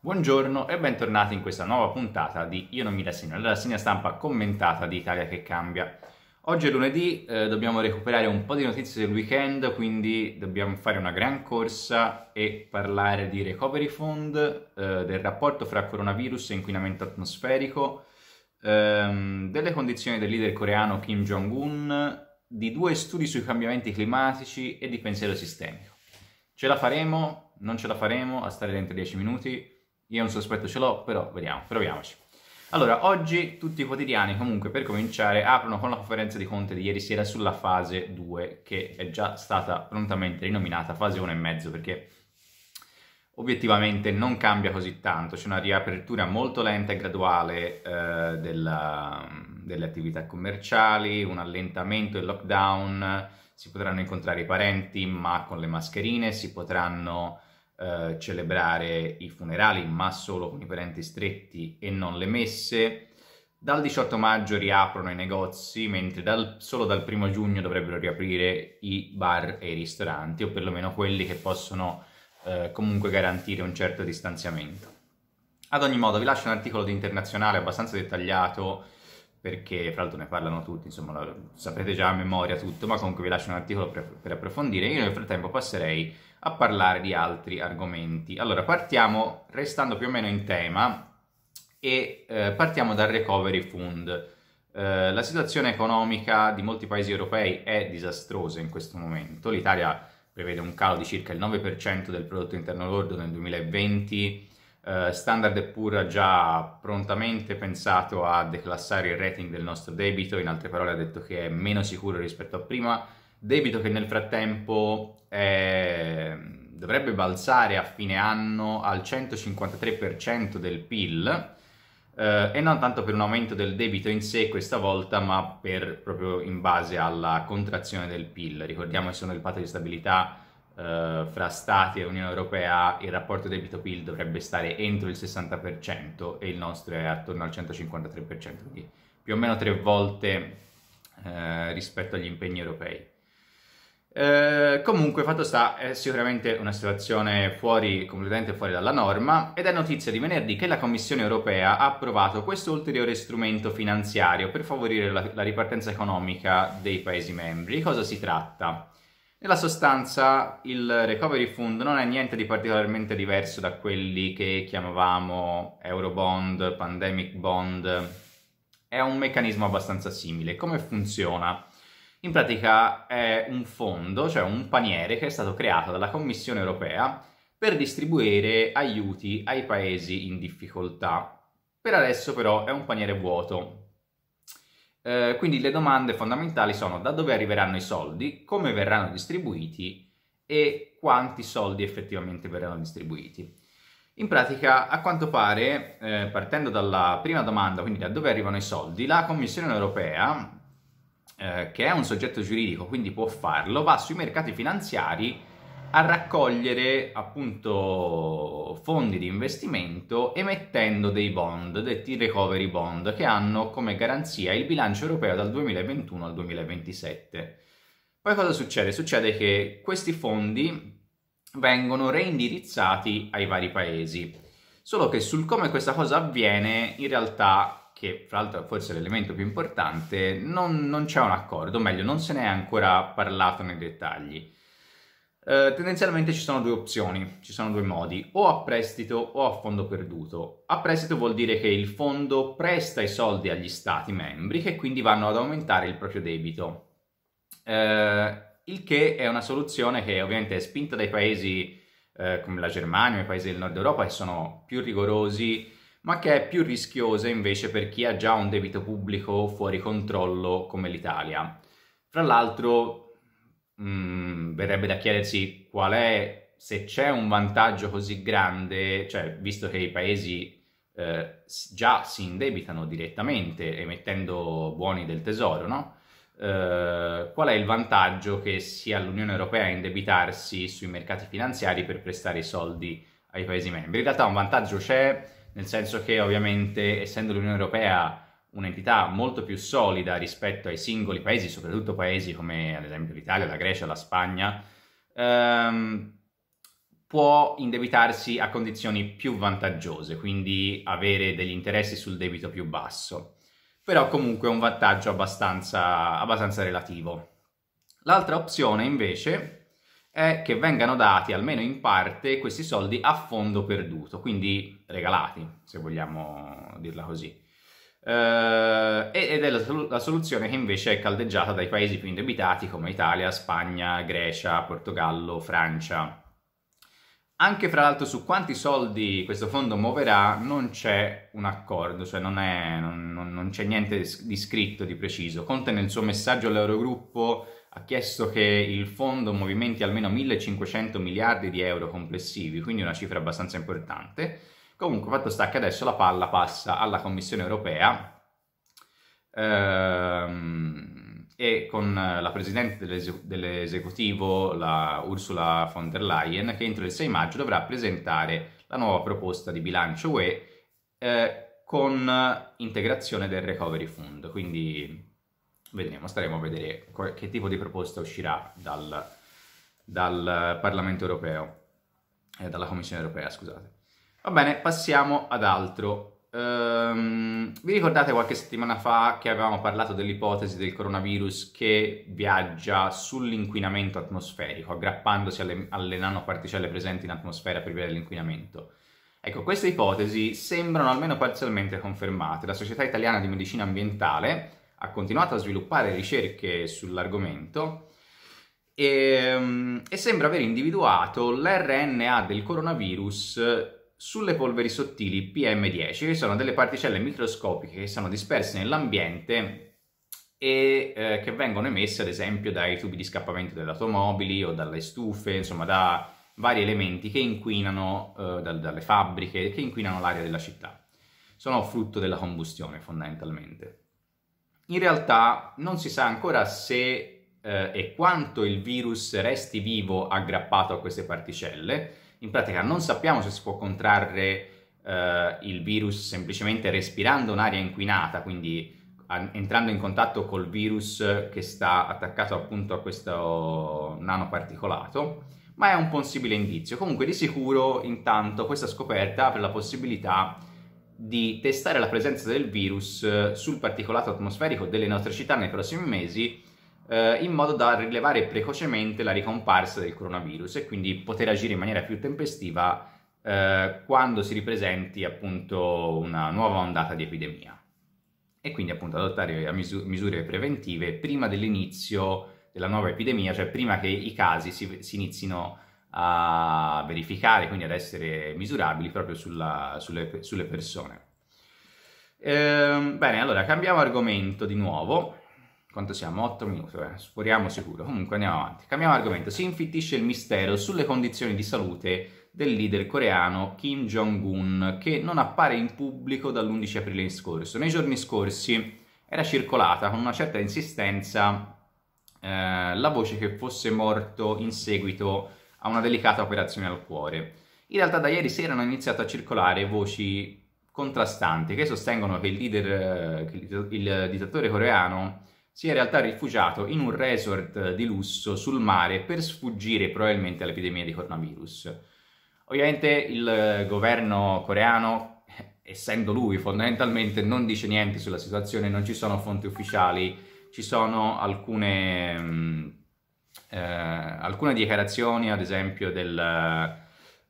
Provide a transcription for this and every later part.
Buongiorno e bentornati in questa nuova puntata di Io non mi rassegno, la rassegna stampa commentata di Italia che cambia. Oggi è lunedì, eh, dobbiamo recuperare un po' di notizie del weekend, quindi dobbiamo fare una gran corsa e parlare di recovery fund, eh, del rapporto fra coronavirus e inquinamento atmosferico, ehm, delle condizioni del leader coreano Kim Jong-un, di due studi sui cambiamenti climatici e di pensiero sistemico. Ce la faremo? Non ce la faremo a stare dentro 10 minuti? Io un sospetto ce l'ho, però vediamo, proviamoci. Allora, oggi tutti i quotidiani comunque per cominciare aprono con la conferenza di Conte di ieri sera sulla fase 2 che è già stata prontamente rinominata fase 1,5 perché obiettivamente non cambia così tanto, c'è una riapertura molto lenta e graduale eh, della, delle attività commerciali, un allentamento del lockdown, si potranno incontrare i parenti ma con le mascherine, si potranno eh, celebrare i funerali, ma solo con i parenti stretti e non le messe. Dal 18 maggio riaprono i negozi, mentre dal, solo dal 1 giugno dovrebbero riaprire i bar e i ristoranti, o perlomeno quelli che possono eh, comunque garantire un certo distanziamento. Ad ogni modo, vi lascio un articolo di internazionale abbastanza dettagliato perché fra l'altro ne parlano tutti, insomma, lo saprete già a memoria tutto, ma comunque vi lascio un articolo per, per approfondire. Io nel frattempo passerei a parlare di altri argomenti. Allora, partiamo restando più o meno in tema e eh, partiamo dal Recovery Fund. Eh, la situazione economica di molti paesi europei è disastrosa in questo momento. L'Italia prevede un calo di circa il 9% del prodotto interno lordo nel 2020. Eh, standard Poor's ha già prontamente pensato a declassare il rating del nostro debito, in altre parole ha detto che è meno sicuro rispetto a prima debito che nel frattempo è, eh, dovrebbe balzare a fine anno al 153% del PIL eh, e non tanto per un aumento del debito in sé questa volta, ma per, proprio in base alla contrazione del PIL. Ricordiamo che sono il patto di stabilità eh, fra Stati e Unione Europea il rapporto debito-PIL dovrebbe stare entro il 60% e il nostro è attorno al 153%, quindi più o meno tre volte eh, rispetto agli impegni europei. Eh, comunque, fatto sta, è sicuramente una situazione fuori, completamente fuori dalla norma ed è notizia di venerdì che la Commissione europea ha approvato questo ulteriore strumento finanziario per favorire la, la ripartenza economica dei Paesi membri. Di cosa si tratta? Nella sostanza il Recovery Fund non è niente di particolarmente diverso da quelli che chiamavamo Eurobond, Pandemic Bond, è un meccanismo abbastanza simile. Come funziona? In pratica è un fondo, cioè un paniere che è stato creato dalla Commissione europea per distribuire aiuti ai paesi in difficoltà. Per adesso però è un paniere vuoto. Eh, quindi le domande fondamentali sono da dove arriveranno i soldi, come verranno distribuiti e quanti soldi effettivamente verranno distribuiti. In pratica, a quanto pare, eh, partendo dalla prima domanda, quindi da dove arrivano i soldi, la Commissione europea, eh, che è un soggetto giuridico, quindi può farlo, va sui mercati finanziari a raccogliere appunto fondi di investimento emettendo dei bond, detti recovery bond, che hanno come garanzia il bilancio europeo dal 2021 al 2027. Poi cosa succede? Succede che questi fondi vengono reindirizzati ai vari paesi. Solo che sul come questa cosa avviene, in realtà che fra l'altro è forse l'elemento più importante, non, non c'è un accordo, o meglio non se ne è ancora parlato nei dettagli. Eh, tendenzialmente ci sono due opzioni, ci sono due modi, o a prestito o a fondo perduto. A prestito vuol dire che il fondo presta i soldi agli stati membri che quindi vanno ad aumentare il proprio debito. Eh, il che è una soluzione che ovviamente è spinta dai paesi eh, come la Germania, i paesi del nord Europa che sono più rigorosi ma che è più rischiosa invece per chi ha già un debito pubblico fuori controllo come l'Italia. Fra l'altro, mh, mm, verrebbe da chiedersi qual è, se c'è un vantaggio così grande, cioè visto che i paesi eh, già si indebitano direttamente emettendo buoni del tesoro, no? eh, qual è il vantaggio che sia l'Unione Europea a indebitarsi sui mercati finanziari per prestare i soldi ai Paesi membri? In realtà un vantaggio c'è, nel senso che ovviamente essendo l'Unione Europea un'entità molto più solida rispetto ai singoli paesi, soprattutto paesi come ad esempio l'Italia, la Grecia, la Spagna, ehm, può indebitarsi a condizioni più vantaggiose, quindi avere degli interessi sul debito più basso, però comunque un vantaggio abbastanza, abbastanza relativo. L'altra opzione invece è che vengano dati, almeno in parte, questi soldi a fondo perduto, quindi regalati, se vogliamo dirla così. Uh, ed è la, sol- la, soluzione che invece è caldeggiata dai paesi più indebitati come Italia, Spagna, Grecia, Portogallo, Francia. Anche fra l'altro su quanti soldi questo fondo muoverà non c'è un accordo, cioè non, è, non, non, non c'è niente di scritto di preciso. Conte nel suo messaggio all'Eurogruppo ha chiesto che il fondo movimenti almeno 1500 miliardi di euro complessivi, quindi una cifra abbastanza importante. Comunque, fatto sta che adesso la palla passa alla Commissione europea ehm, e con la presidente dell'ese- dell'esecutivo, la Ursula von der Leyen, che entro il 6 maggio dovrà presentare la nuova proposta di bilancio UE eh, con integrazione del recovery fund. Quindi Vedremo, staremo a vedere che tipo di proposta uscirà dal, dal Parlamento europeo, eh, dalla Commissione europea, scusate. Va bene, passiamo ad altro. Ehm, vi ricordate qualche settimana fa che avevamo parlato dell'ipotesi del coronavirus che viaggia sull'inquinamento atmosferico, aggrappandosi alle, alle nanoparticelle presenti in atmosfera per via dell'inquinamento? Ecco, queste ipotesi sembrano almeno parzialmente confermate. La Società Italiana di Medicina Ambientale ha continuato a sviluppare ricerche sull'argomento e, mm, e sembra aver individuato l'RNA del coronavirus sulle polveri sottili PM10, che sono delle particelle microscopiche che sono disperse nell'ambiente e eh, che vengono emesse ad esempio dai tubi di scappamento delle automobili o dalle stufe, insomma da vari elementi che inquinano, eh, da, dalle fabbriche, che inquinano l'aria della città. Sono frutto della combustione fondamentalmente in realtà non si sa ancora se eh, e quanto il virus resti vivo aggrappato a queste particelle. In pratica non sappiamo se si può contrarre eh, il virus semplicemente respirando un'aria inquinata, quindi a, entrando in contatto col virus che sta attaccato appunto a questo nanoparticolato, ma è un possibile indizio. Comunque di sicuro intanto questa scoperta apre la possibilità di testare la presenza del virus eh, sul particolato atmosferico delle nostre città nei prossimi mesi eh, in modo da rilevare precocemente la ricomparsa del coronavirus e quindi poter agire in maniera più tempestiva eh, quando si ripresenti appunto una nuova ondata di epidemia e quindi appunto adottare misure preventive prima dell'inizio della nuova epidemia, cioè prima che i casi si, si inizino a a verificare, quindi ad essere misurabili proprio sulla, sulle, sulle, persone. Ehm, bene, allora cambiamo argomento di nuovo. Quanto siamo? 8 minuti, eh? sporiamo sicuro. Comunque andiamo avanti. Cambiamo argomento. Si infittisce il mistero sulle condizioni di salute del leader coreano Kim Jong-un, che non appare in pubblico dall'11 aprile scorso. Nei giorni scorsi era circolata con una certa insistenza eh, la voce che fosse morto in seguito a a una delicata operazione al cuore. In realtà da ieri sera hanno iniziato a circolare voci contrastanti che sostengono che il, leader, eh, il dittatore coreano sia in realtà rifugiato in un resort di lusso sul mare per sfuggire probabilmente all'epidemia di coronavirus. Ovviamente il eh, governo coreano, eh, essendo lui fondamentalmente, non dice niente sulla situazione, non ci sono fonti ufficiali, ci sono alcune mm, eh, alcune dichiarazioni, ad esempio, del,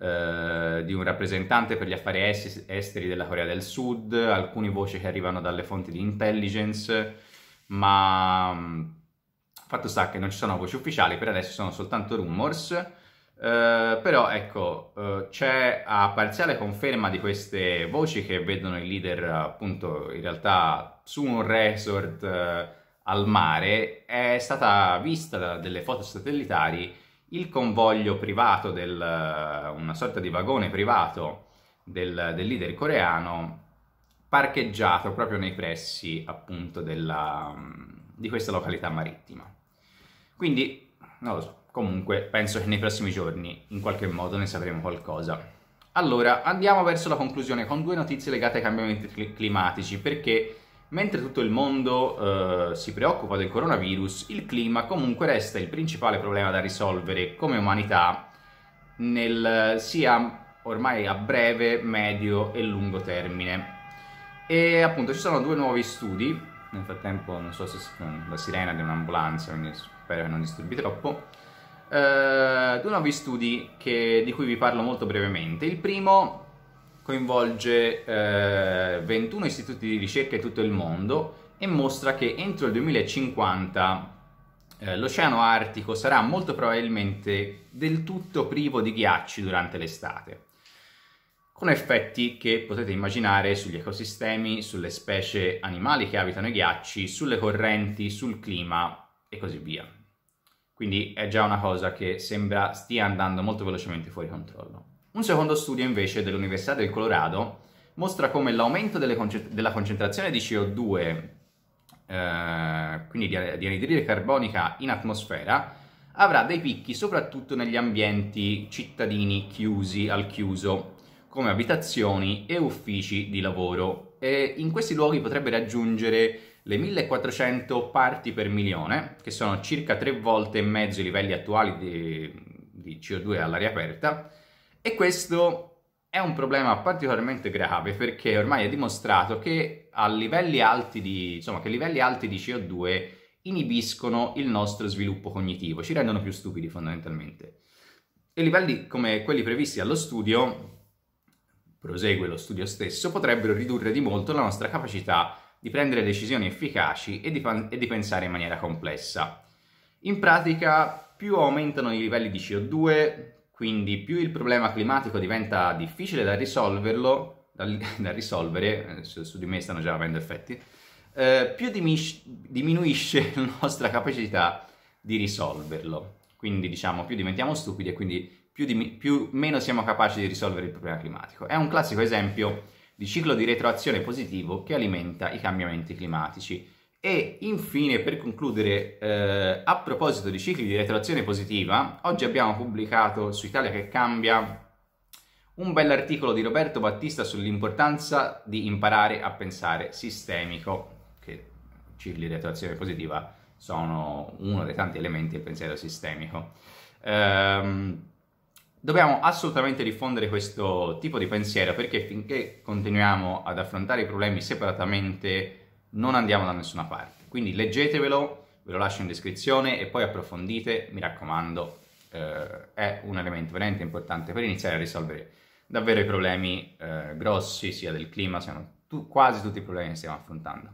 eh, di un rappresentante per gli affari esteri della Corea del Sud, alcune voci che arrivano dalle fonti di intelligence, ma mm, fatto sta che non ci sono voci ufficiali, per adesso sono soltanto rumors. Uh, però ecco, uh, c'è a parziale conferma di queste voci che vedono il leader appunto in realtà su un resort uh, al mare è stata vista dalle foto satellitari il convoglio privato, del, eh, una sorta di vagone privato del, del leader coreano parcheggiato proprio nei pressi appunto della, mm, di questa località marittima. Quindi, non lo so, comunque penso che nei prossimi giorni in qualche modo ne sapremo qualcosa. Allora, andiamo verso la conclusione con due notizie legate ai cambiamenti climatici, perché Mentre tutto il mondo eh, si preoccupa del coronavirus, il clima comunque resta il principale problema da risolvere come umanità nel, sia ormai a breve, medio e lungo termine. E appunto ci sono due nuovi studi, nel frattempo non so se la sirena di un'ambulanza, quindi spero che non disturbi troppo, eh, due nuovi studi che, di cui vi parlo molto brevemente. Il primo coinvolge eh, 21 istituti di ricerca in tutto il mondo e mostra che entro il 2050 eh, l'oceano Artico sarà molto probabilmente del tutto privo di ghiacci durante l'estate, con effetti che potete immaginare sugli ecosistemi, sulle specie animali che abitano i ghiacci, sulle correnti, sul clima e così via. Quindi è già una cosa che sembra stia andando molto velocemente fuori controllo. Un secondo studio invece dell'Università del Colorado mostra come l'aumento conce- della concentrazione di CO2, eh, quindi di, di anidride carbonica in atmosfera, avrà dei picchi soprattutto negli ambienti cittadini chiusi al chiuso, come abitazioni e uffici di lavoro. E in questi luoghi potrebbe raggiungere le 1400 parti per milione, che sono circa tre volte e mezzo i livelli attuali di, di CO2 all'aria aperta, e questo è un problema particolarmente grave perché ormai è dimostrato che a livelli alti di, insomma, che livelli alti di CO2 inibiscono il nostro sviluppo cognitivo, ci rendono più stupidi fondamentalmente. E livelli come quelli previsti allo studio, prosegue lo studio stesso, potrebbero ridurre di molto la nostra capacità di prendere decisioni efficaci e di, pan- e di pensare in maniera complessa. In pratica, più aumentano i livelli di CO2, quindi più il problema climatico diventa difficile da risolverlo, da, da risolvere, eh, su, su, di me stanno già avendo effetti, eh, più diminuisce la nostra capacità di risolverlo. Quindi diciamo più diventiamo stupidi e quindi più, di, più, meno siamo capaci di risolvere il problema climatico. È un classico esempio di ciclo di retroazione positivo che alimenta i cambiamenti climatici. E infine, per concludere, eh, a proposito di cicli di retroazione positiva, oggi abbiamo pubblicato su Italia che cambia un bell'articolo di Roberto Battista sull'importanza di imparare a pensare sistemico, che cicli di retroazione positiva sono uno dei tanti elementi del pensiero sistemico. Ehm, dobbiamo assolutamente diffondere questo tipo di pensiero perché finché continuiamo ad affrontare i problemi separatamente, non andiamo da nessuna parte. Quindi leggetevelo, ve lo lascio in descrizione e poi approfondite, mi raccomando, eh, è un elemento veramente importante per iniziare a risolvere davvero i problemi eh, grossi, sia del clima, siano tu, quasi tutti i problemi che stiamo affrontando.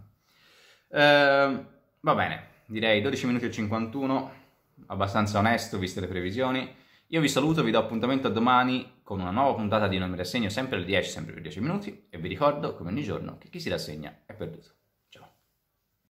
Eh, va bene, direi 12 minuti e 51, abbastanza onesto viste le previsioni. Io vi saluto, vi do appuntamento a domani con una nuova puntata di Non mi rassegno, sempre alle 10, sempre per 10 minuti, e vi ricordo, come ogni giorno, che chi si rassegna è perduto.